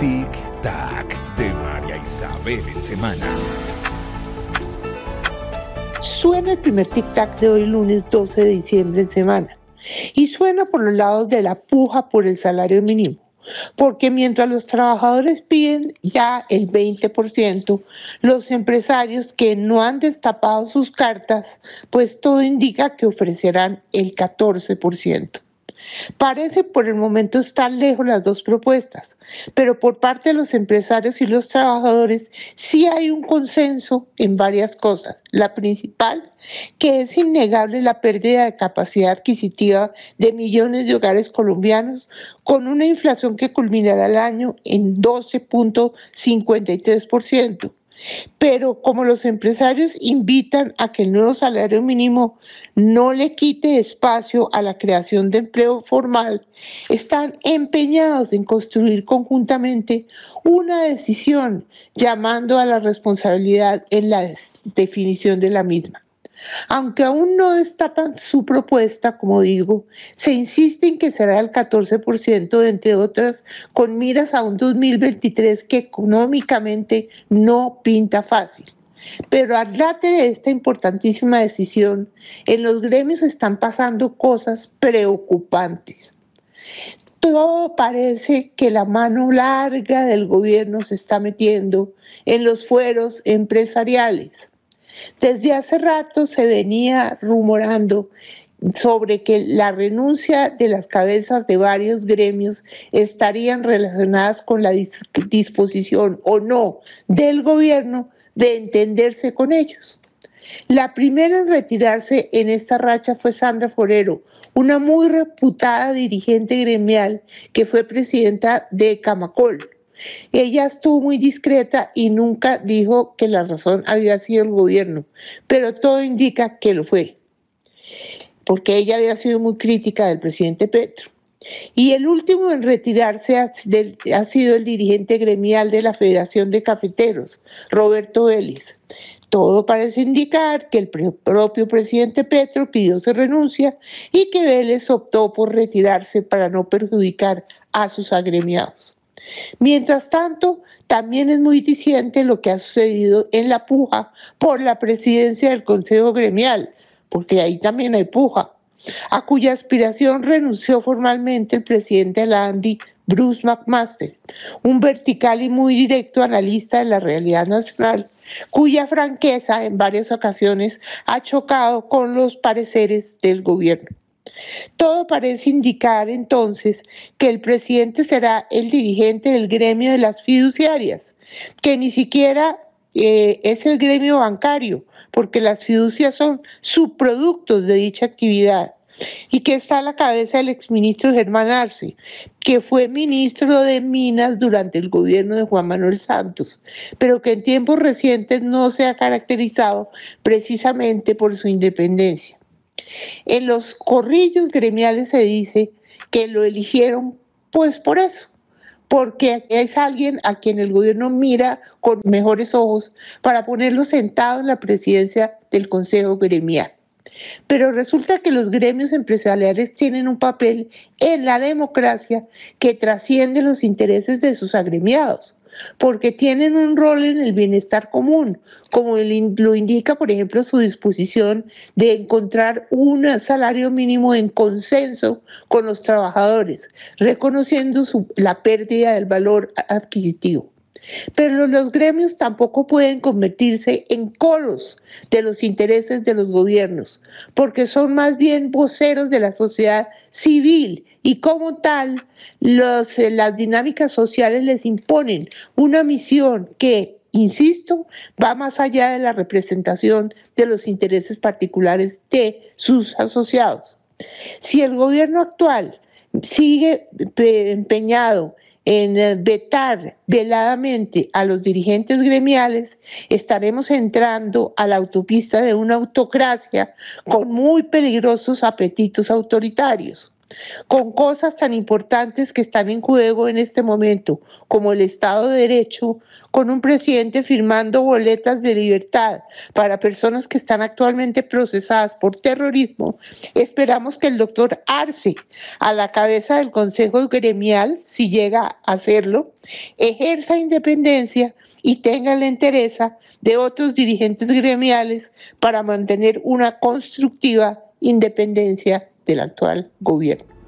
Tic Tac de María Isabel en semana. Suena el primer Tic Tac de hoy lunes 12 de diciembre en semana y suena por los lados de la puja por el salario mínimo. Porque mientras los trabajadores piden ya el 20%, los empresarios que no han destapado sus cartas, pues todo indica que ofrecerán el 14%. Parece por el momento estar lejos las dos propuestas, pero por parte de los empresarios y los trabajadores sí hay un consenso en varias cosas. La principal, que es innegable la pérdida de capacidad adquisitiva de millones de hogares colombianos con una inflación que culminará el año en 12.53% pero como los empresarios invitan a que el nuevo salario mínimo no le quite espacio a la creación de empleo formal, están empeñados en construir conjuntamente una decisión llamando a la responsabilidad en la definición de la misma. Aunque aún no destapan su propuesta, como digo, se insiste en que será el 14%, entre otras, con miras a un 2023 que económicamente no pinta fácil. Pero al late de esta importantísima decisión, en los gremios están pasando cosas preocupantes. Todo parece que la mano larga del gobierno se está metiendo en los fueros empresariales. Desde hace rato se venía rumorando sobre que la renuncia de las cabezas de varios gremios estarían relacionadas con la disposición o no del gobierno de entenderse con ellos. La primera en retirarse en esta racha fue Sandra Forero, una muy reputada dirigente gremial que fue presidenta de Camacol. Ella estuvo muy discreta y nunca dijo que la razón había sido el gobierno, pero todo indica que lo fue, porque ella había sido muy crítica del presidente Petro. Y el último en retirarse ha, sido el dirigente gremial de la Federación de Cafeteros, Roberto Vélez. Todo parece indicar que el propio presidente Petro pidió su renuncia y que Vélez optó por retirarse para no perjudicar a sus agremiados. Mientras tanto, también es muy disidente lo que ha sucedido en la puja por la presidencia del Consejo Gremial, porque ahí también hay puja, a cuya aspiración renunció formalmente el presidente de la ANDI, Bruce McMaster, un vertical y muy directo analista de la realidad nacional, cuya franqueza en varias ocasiones ha chocado con los pareceres del gobierno. Todo parece indicar entonces que el presidente será el dirigente del gremio de las fiduciarias, que ni siquiera eh, es el gremio bancario, porque las fiducias son subproductos de dicha actividad, y que está a la cabeza del exministro Germán Arce, que fue ministro de Minas durante el gobierno de Juan Manuel Santos, pero que en tiempos recientes no se ha caracterizado precisamente por su independencia. En los corrillos gremiales se dice que lo eligieron pues por eso, porque es alguien a quien el gobierno mira con mejores ojos para ponerlo sentado en la presidencia del Consejo Gremial. Pero resulta que los gremios empresariales tienen un papel en la democracia que trasciende los intereses de sus agremiados porque tienen un rol en el bienestar común, como lo indica, por ejemplo, su disposición de encontrar un salario mínimo en consenso con los trabajadores, reconociendo la pérdida del valor adquisitivo. Pero los gremios tampoco pueden convertirse en colos de los intereses de los gobiernos, porque son más bien voceros de la sociedad civil y como tal eh, las dinámicas sociales les imponen una misión que, insisto, va más allá de la representación de los intereses particulares de sus asociados. Si el gobierno actual sigue eh, empeñado en eh, vetar veladamente a los dirigentes gremiales, estaremos entrando a la autopista de una autocracia con muy peligrosos apetitos autoritarios con cosas tan importantes que están en juego en este momento, como el Estado de Derecho, con un presidente firmando boletas de libertad para personas que están actualmente procesadas por terrorismo, esperamos que el doctor Arce, a la cabeza del Consejo Gremial, si llega a hacerlo, ejerza independencia y tenga la entereza de otros dirigentes gremiales para mantener una constructiva independencia del actual gobierno.